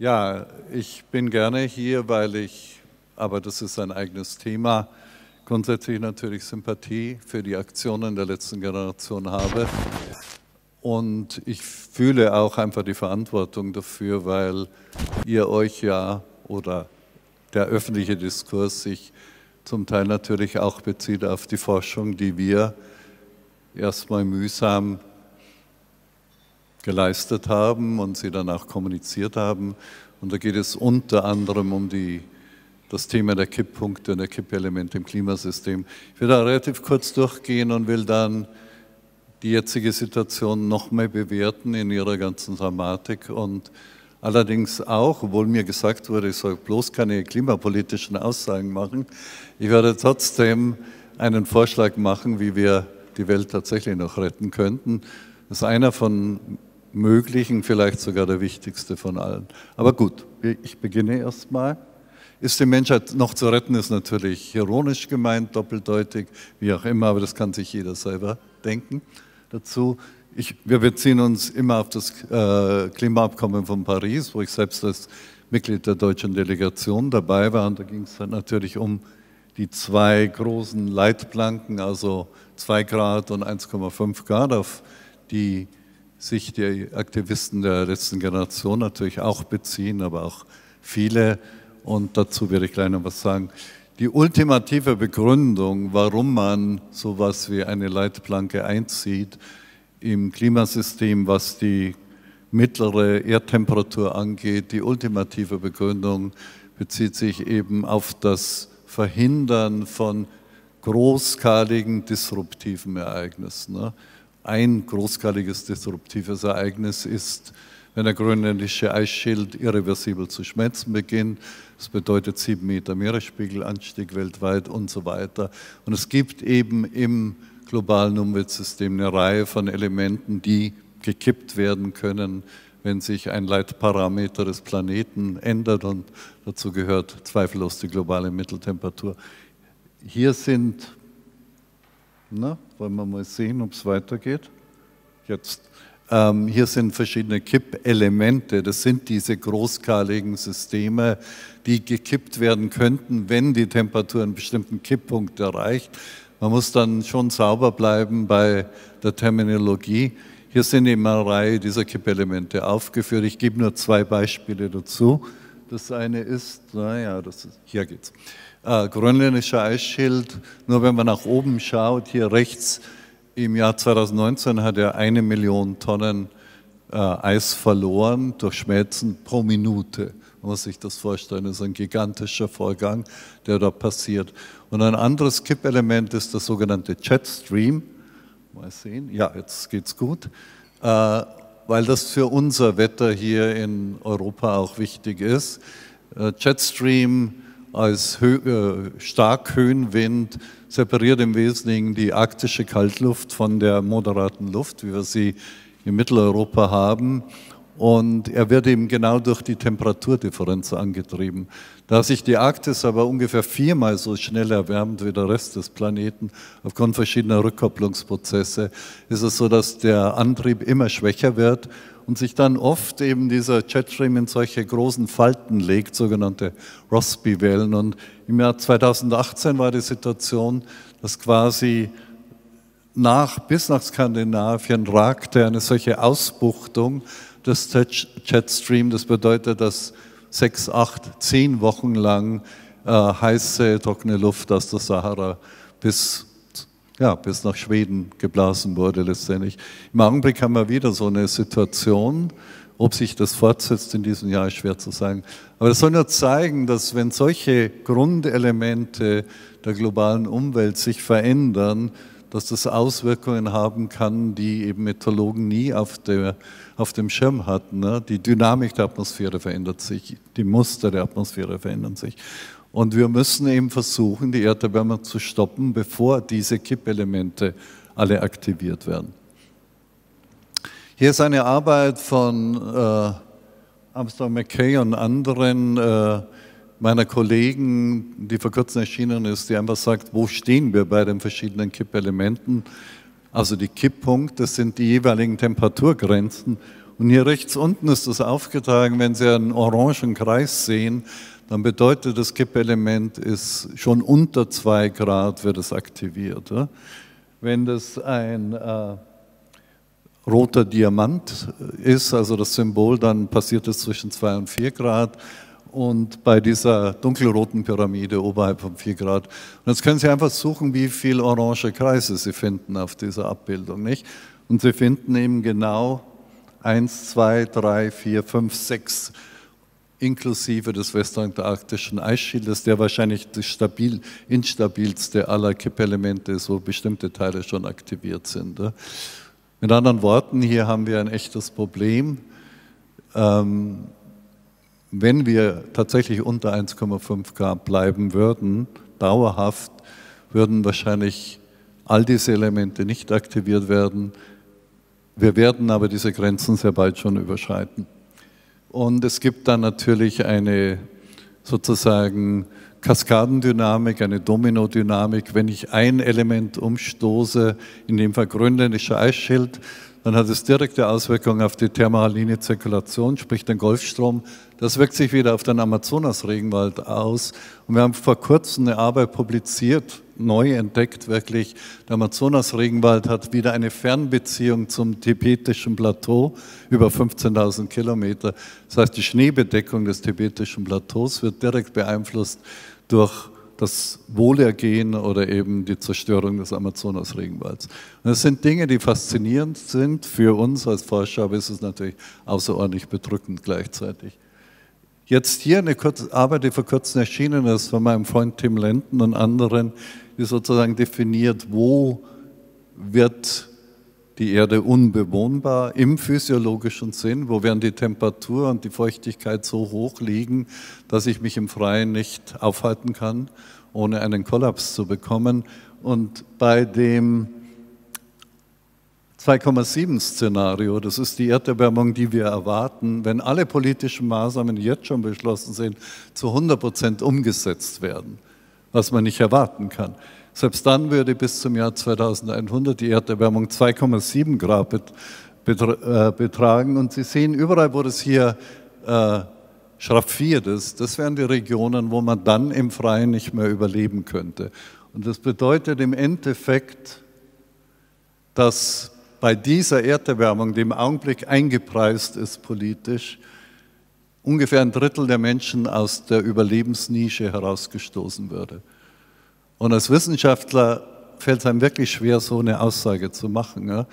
Ja, ich bin gerne hier, weil ich, aber das ist ein eigenes Thema, grundsätzlich natürlich Sympathie für die Aktionen der letzten Generation habe. Und ich fühle auch einfach die Verantwortung dafür, weil ihr euch ja oder der öffentliche Diskurs sich zum Teil natürlich auch bezieht auf die Forschung, die wir erstmal mühsam geleistet haben und sie dann auch kommuniziert haben. Und da geht es unter anderem um die, das Thema der Kipppunkte und der Kippelemente im Klimasystem. Ich will da relativ kurz durchgehen und will dann die jetzige Situation noch mehr bewerten in ihrer ganzen Dramatik und Allerdings auch, obwohl mir gesagt wurde, ich soll bloß keine klimapolitischen Aussagen machen, ich werde trotzdem einen Vorschlag machen, wie wir die Welt tatsächlich noch retten könnten. Das ist einer von möglichen, vielleicht sogar der wichtigste von allen. Aber gut, ich beginne erstmal. Ist die Menschheit noch zu retten, ist natürlich ironisch gemeint, doppeldeutig, wie auch immer, aber das kann sich jeder selber denken dazu. Ich, wir beziehen uns immer auf das äh, Klimaabkommen von Paris, wo ich selbst als Mitglied der deutschen Delegation dabei war. Und da ging es dann natürlich um die zwei großen Leitplanken, also 2 Grad und 1,5 Grad, auf die sich die Aktivisten der letzten Generation natürlich auch beziehen, aber auch viele. Und dazu werde ich gleich noch was sagen. Die ultimative Begründung, warum man sowas wie eine Leitplanke einzieht im Klimasystem, was die mittlere Erdtemperatur angeht, die ultimative Begründung bezieht sich eben auf das Verhindern von großskaligen disruptiven Ereignissen. Ne? Ein großkaliges disruptives Ereignis ist, wenn der grönländische Eisschild irreversibel zu schmelzen beginnt. Das bedeutet sieben Meter Meeresspiegelanstieg weltweit und so weiter. Und es gibt eben im globalen Umweltsystem eine Reihe von Elementen, die gekippt werden können, wenn sich ein Leitparameter des Planeten ändert und dazu gehört zweifellos die globale Mitteltemperatur. Hier sind na, ne? wollen wir mal sehen, ob es weitergeht? Jetzt. Ähm, hier sind verschiedene Kippelemente. Das sind diese großkaligen Systeme, die gekippt werden könnten, wenn die Temperatur einen bestimmten Kipppunkt erreicht. Man muss dann schon sauber bleiben bei der Terminologie. Hier sind immer eine Reihe dieser Kippelemente aufgeführt. Ich gebe nur zwei Beispiele dazu. Das eine ist, naja, hier geht's. es äh, grönländischer Eisschild, nur wenn man nach oben schaut, hier rechts im Jahr 2019 hat er eine Million Tonnen äh, Eis verloren durch Schmelzen pro Minute. Man muss sich das vorstellen, das ist ein gigantischer Vorgang, der da passiert. Und ein anderes Kippelement ist das sogenannte Jetstream. Mal sehen, ja, jetzt geht's gut. Äh, weil das für unser Wetter hier in Europa auch wichtig ist. Äh, Jetstream ist als Hö äh, stark Höhenwind separiert im Wesentlichen die arktische Kaltluft von der moderaten Luft, wie wir sie in Mitteleuropa haben. Und er wird eben genau durch die Temperaturdifferenz angetrieben. Da sich die Arktis aber ungefähr viermal so schnell erwärmt wie der Rest des Planeten aufgrund verschiedener Rückkopplungsprozesse, ist es so, dass der Antrieb immer schwächer wird und sich dann oft eben dieser Jetstream in solche großen Falten legt, sogenannte Rossby-Wellen. Und im Jahr 2018 war die Situation, dass quasi nach, bis nach Skandinavien ragte eine solche Ausbuchtung, das Chatstream. Das bedeutet, dass sechs, acht, zehn Wochen lang äh, heiße, trockene Luft aus der Sahara bis, ja, bis nach Schweden geblasen wurde letztendlich. Im Augenblick haben wir wieder so eine Situation. Ob sich das fortsetzt in diesem Jahr, ist schwer zu sagen. Aber das soll nur zeigen, dass wenn solche Grundelemente der globalen Umwelt sich verändern, dass das Auswirkungen haben kann, die eben Meteorologen nie auf, der, auf dem Schirm hatten. Ne? Die Dynamik der Atmosphäre verändert sich, die Muster der Atmosphäre verändern sich. Und wir müssen eben versuchen, die Erderwärme zu stoppen, bevor diese Kippelemente alle aktiviert werden. Hier ist eine Arbeit von äh, Armstrong McKay und anderen, äh, meiner Kollegen, die vor kurzem erschienen ist, die einfach sagt, wo stehen wir bei den verschiedenen Kippelementen? Also die Kipppunkte sind die jeweiligen Temperaturgrenzen. Und hier rechts unten ist das aufgetragen, wenn Sie einen orangen Kreis sehen, dann bedeutet das Kippelement ist schon unter 2 Grad wird es aktiviert. Wenn das ein äh, roter Diamant ist, also das Symbol, dann passiert es zwischen 2 und 4 Grad und bei dieser dunkelroten Pyramide oberhalb von 4 Grad. Und jetzt können Sie einfach suchen, wie viele orange Kreise Sie finden auf dieser Abbildung, nicht? Und Sie finden eben genau 1, 2, 3, 4, 5, 6 inklusive des westantarktischen Eisschildes, der wahrscheinlich das stabil, instabilste aller Kippelemente ist, wo bestimmte Teile schon aktiviert sind. Mit anderen Worten, hier haben wir ein echtes Problem. Ähm, wenn wir tatsächlich unter 1,5 Grad bleiben würden, dauerhaft, würden wahrscheinlich all diese Elemente nicht aktiviert werden. Wir werden aber diese Grenzen sehr bald schon überschreiten. Und es gibt dann natürlich eine sozusagen Kaskadendynamik, eine Dominodynamik. Wenn ich ein Element umstoße, in dem Fall grönländischer Eisschild, dann hat es direkte Auswirkungen auf die thermaline Zirkulation, sprich den Golfstrom. Das wirkt sich wieder auf den Amazonas-Regenwald aus. Und wir haben vor kurzem eine Arbeit publiziert, neu entdeckt wirklich. Der Amazonas-Regenwald hat wieder eine Fernbeziehung zum tibetischen Plateau über 15.000 Kilometer. Das heißt, die Schneebedeckung des tibetischen Plateaus wird direkt beeinflusst durch das Wohlergehen oder eben die Zerstörung des Amazonas-Regenwalds. Das sind Dinge, die faszinierend sind. Für uns als Forscher aber ist es natürlich außerordentlich bedrückend gleichzeitig. Jetzt hier eine kurze Arbeit, die vor kurzem erschienen ist, von meinem Freund Tim Lenten und anderen, die sozusagen definiert, wo wird die Erde unbewohnbar im physiologischen Sinn, wo werden die Temperatur und die Feuchtigkeit so hoch liegen, dass ich mich im Freien nicht aufhalten kann, ohne einen Kollaps zu bekommen. Und bei dem 2,7-Szenario, das ist die Erderwärmung, die wir erwarten, wenn alle politischen Maßnahmen, die jetzt schon beschlossen sind, zu 100 Prozent umgesetzt werden, was man nicht erwarten kann. Selbst dann würde bis zum Jahr 2100 die Erderwärmung 2,7 Grad betra äh, betragen. Und Sie sehen, überall, wo das hier äh, schraffiert ist, das wären die Regionen, wo man dann im Freien nicht mehr überleben könnte. Und das bedeutet im Endeffekt, dass bei dieser Erderwärmung, die im Augenblick eingepreist ist politisch, ungefähr ein Drittel der Menschen aus der Überlebensnische herausgestoßen würde. Und als Wissenschaftler fällt es einem wirklich schwer, so eine Aussage zu machen. Ja?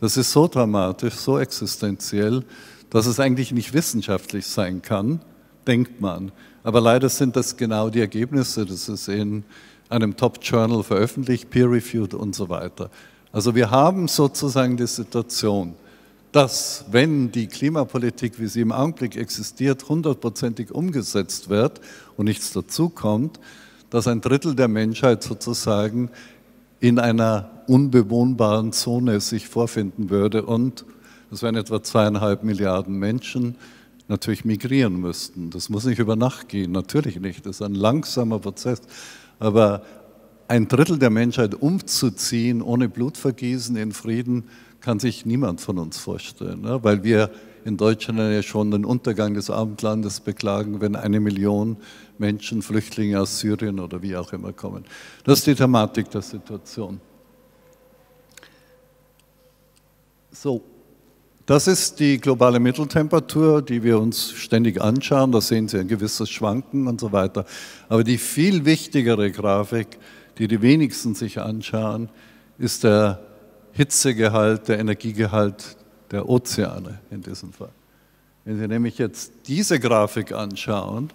Das ist so dramatisch, so existenziell, dass es eigentlich nicht wissenschaftlich sein kann, denkt man. Aber leider sind das genau die Ergebnisse. Das ist in einem Top-Journal veröffentlicht, peer-reviewed und so weiter. Also wir haben sozusagen die Situation, dass wenn die Klimapolitik, wie sie im Augenblick existiert, hundertprozentig umgesetzt wird und nichts dazukommt, dass ein Drittel der Menschheit sozusagen in einer unbewohnbaren Zone sich vorfinden würde und das wären etwa zweieinhalb Milliarden Menschen natürlich migrieren müssten. Das muss nicht über Nacht gehen, natürlich nicht. Das ist ein langsamer Prozess. Aber ein Drittel der Menschheit umzuziehen ohne Blutvergießen in Frieden, kann sich niemand von uns vorstellen, ne? weil wir in Deutschland ja schon den Untergang des Abendlandes beklagen, wenn eine Million Menschen, Flüchtlinge aus Syrien oder wie auch immer kommen. Das ist die Thematik der Situation. So, das ist die globale Mitteltemperatur, die wir uns ständig anschauen. Da sehen Sie ein gewisses Schwanken und so weiter. Aber die viel wichtigere Grafik ist, die die wenigsten sich anschauen, ist der Hitzegehalt, der Energiegehalt der Ozeane in diesem Fall. Wenn Sie nämlich jetzt diese Grafik anschauen,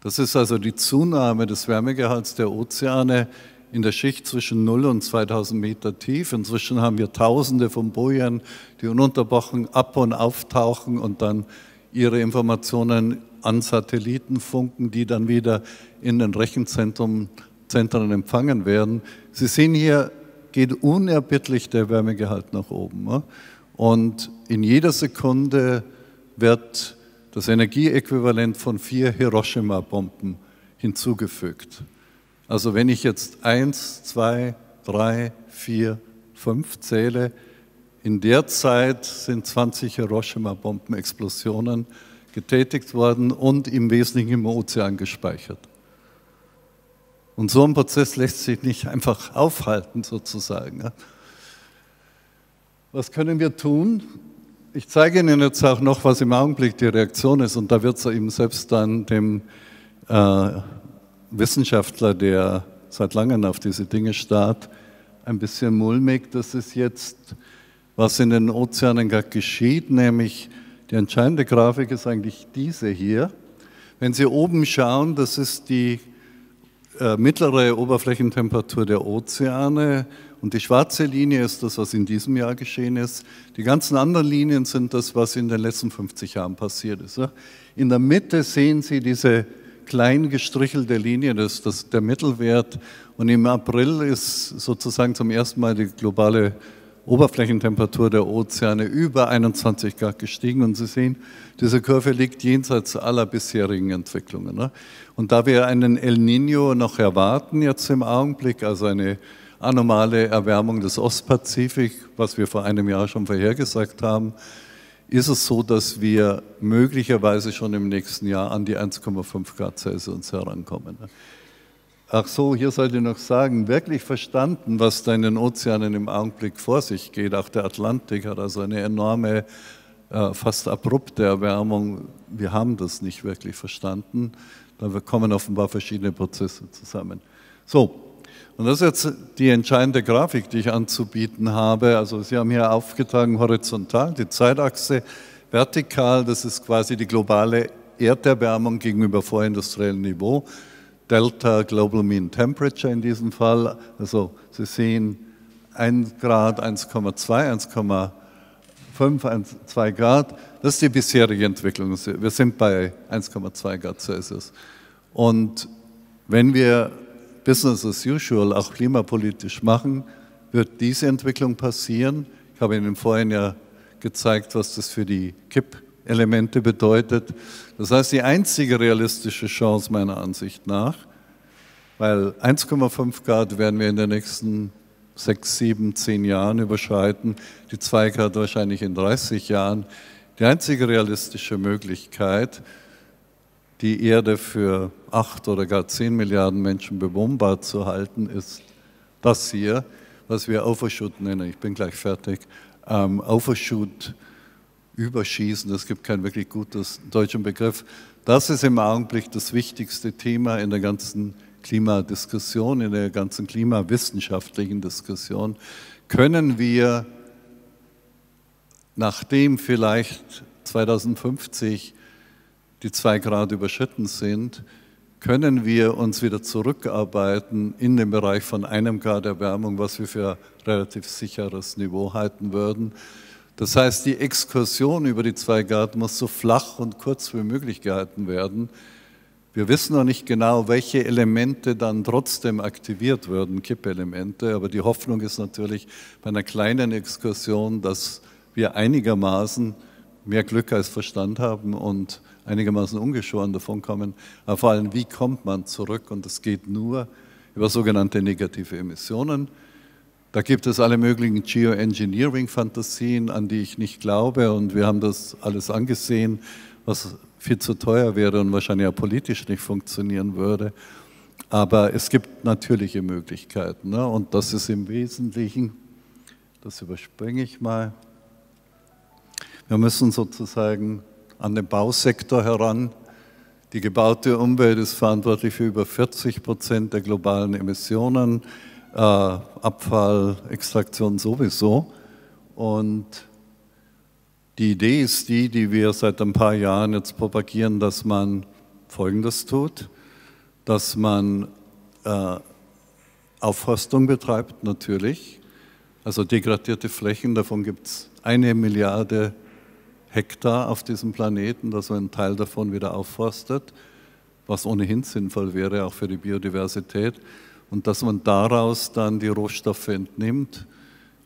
das ist also die Zunahme des Wärmegehalts der Ozeane in der Schicht zwischen 0 und 2000 Meter tief. Inzwischen haben wir Tausende von Bojen, die ununterbrochen ab und auftauchen und dann ihre Informationen an Satelliten funken, die dann wieder in den Rechenzentren Zentren empfangen werden. Sie sehen hier, geht unerbittlich der Wärmegehalt nach oben. Und in jeder Sekunde wird das Energieäquivalent von vier Hiroshima-Bomben hinzugefügt. Also wenn ich jetzt eins, zwei, drei, vier, fünf zähle, in der Zeit sind 20 hiroshima bomben explosionen getätigt worden und im Wesentlichen im Ozean gespeichert. Und so ein Prozess lässt sich nicht einfach aufhalten, sozusagen. Was können wir tun? Ich zeige Ihnen jetzt auch noch, was im Augenblick die Reaktion ist. Und da wird es eben selbst dann dem äh, Wissenschaftler, der seit langem auf diese Dinge starrt, ein bisschen mulmig. Das ist jetzt, was in den Ozeanen gerade geschieht, nämlich die entscheidende Grafik ist eigentlich diese hier. Wenn Sie oben schauen, das ist die äh, mittlere Oberflächentemperatur der Ozeane und die schwarze Linie ist das, was in diesem Jahr geschehen ist. Die ganzen anderen Linien sind das, was in den letzten 50 Jahren passiert ist. In der Mitte sehen Sie diese klein gestrichelte Linie, das ist das, der Mittelwert. Und im April ist sozusagen zum ersten Mal die globale Oberflächentemperatur der Ozeane über 21 Grad gestiegen. Und Sie sehen, diese Kurve liegt jenseits aller bisherigen Entwicklungen. Ne? Und da wir einen El Nino noch erwarten jetzt im Augenblick, also eine anomale Erwärmung des Ostpazifik, was wir vor einem Jahr schon vorhergesagt haben, ist es so, dass wir möglicherweise schon im nächsten Jahr an die 1,5 Grad Celsius herankommen. Ne? Ach so, hier sollte ich noch sagen, wirklich verstanden, was da in den Ozeanen im Augenblick vor sich geht. Auch der Atlantik hat also eine enorme, äh, fast abrupte Erwärmung. Wir haben das nicht wirklich verstanden. Da kommen offenbar verschiedene Prozesse zusammen. So, und das ist jetzt die entscheidende Grafik, die ich anzubieten habe. Also Sie haben hier aufgetragen horizontal die Zeitachse, vertikal, das ist quasi die globale Erderwärmung gegenüber vorindustriellen Niveau. Delta Global Mean Temperature in diesem Fall. Also Sie sehen 1 Grad, 1,2, 1,5, 2 Grad. Das ist die bisherige Entwicklung. Wir sind bei 1,2 Grad Celsius. Und wenn wir Business as usual auch klimapolitisch machen, wird diese Entwicklung passieren. Ich habe Ihnen vorhin ja gezeigt, was das für die Kipp- Elemente bedeutet. Das heißt, die einzige realistische Chance meiner Ansicht nach, weil 1,5 Grad werden wir in den nächsten sechs, sieben, zehn Jahren überschreiten, die 2 Grad wahrscheinlich in 30 Jahren. Die einzige realistische Möglichkeit, die Erde für acht oder gar zehn Milliarden Menschen bewohnbar zu halten, ist das hier, was wir Overshoot nennen. Ich bin gleich fertig. Ähm, Overshoot überschießen. Es gibt keinen wirklich guten deutschen Begriff. Das ist im Augenblick das wichtigste Thema in der ganzen Klimadiskussion, in der ganzen klimawissenschaftlichen Diskussion. Können wir, nachdem vielleicht 2050 die zwei Grad überschritten sind, können wir uns wieder zurückarbeiten in den Bereich von einem Grad Erwärmung, was wir für relativ sicheres Niveau halten würden. Das heißt, die Exkursion über die zwei Garten muss so flach und kurz wie möglich gehalten werden. Wir wissen noch nicht genau, welche Elemente dann trotzdem aktiviert würden, Kippelemente, aber die Hoffnung ist natürlich bei einer kleinen Exkursion, dass wir einigermaßen mehr Glück als Verstand haben und einigermaßen ungeschoren davon kommen. Aber vor allem, wie kommt man zurück? Und das geht nur über sogenannte negative Emissionen. Da gibt es alle möglichen Geoengineering-Fantasien, an die ich nicht glaube. Und wir haben das alles angesehen, was viel zu teuer wäre und wahrscheinlich auch politisch nicht funktionieren würde. Aber es gibt natürliche Möglichkeiten. Ne? Und das ist im Wesentlichen, das überspringe ich mal, wir müssen sozusagen an den Bausektor heran. Die gebaute Umwelt ist verantwortlich für über 40 Prozent der globalen Emissionen äh, Abfallextraktion sowieso. Und die Idee ist die, die wir seit ein paar Jahren jetzt propagieren, dass man Folgendes tut, dass man äh, Aufforstung betreibt natürlich, also degradierte Flächen, davon gibt es eine Milliarde Hektar auf diesem Planeten, dass man einen Teil davon wieder aufforstet, was ohnehin sinnvoll wäre, auch für die Biodiversität und dass man daraus dann die Rohstoffe entnimmt,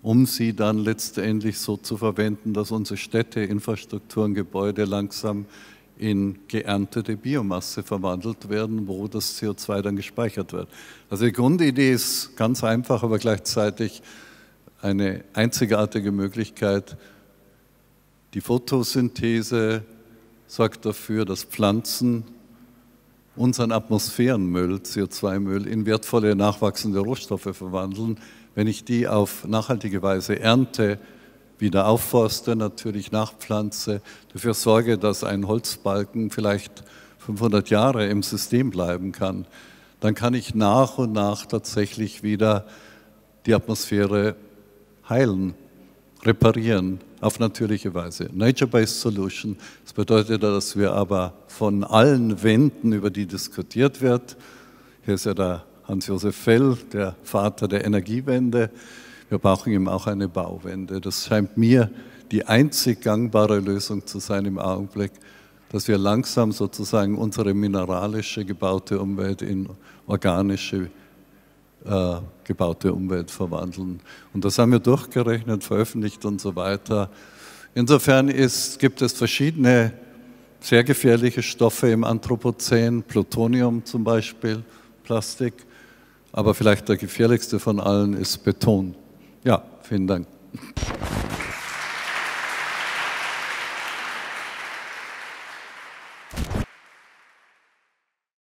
um sie dann letztendlich so zu verwenden, dass unsere Städte, Infrastrukturen, Gebäude langsam in geerntete Biomasse verwandelt werden, wo das CO2 dann gespeichert wird. Also die Grundidee ist ganz einfach, aber gleichzeitig eine einzigartige Möglichkeit. Die Photosynthese sorgt dafür, dass Pflanzen unseren Atmosphärenmüll, CO2-Müll, in wertvolle nachwachsende Rohstoffe verwandeln. Wenn ich die auf nachhaltige Weise ernte, wieder aufforste, natürlich nachpflanze, dafür sorge, dass ein Holzbalken vielleicht 500 Jahre im System bleiben kann, dann kann ich nach und nach tatsächlich wieder die Atmosphäre heilen reparieren auf natürliche Weise. Nature-Based Solution, das bedeutet, dass wir aber von allen Wänden, über die diskutiert wird, hier ist ja der Hans-Josef Fell, der Vater der Energiewende, wir brauchen eben auch eine Bauwende. Das scheint mir die einzig gangbare Lösung zu sein im Augenblick, dass wir langsam sozusagen unsere mineralische gebaute Umwelt in organische äh, gebaute Umwelt verwandeln. Und das haben wir durchgerechnet, veröffentlicht und so weiter. Insofern ist, gibt es verschiedene sehr gefährliche Stoffe im Anthropozän, Plutonium zum Beispiel, Plastik, aber vielleicht der gefährlichste von allen ist Beton. Ja, vielen Dank.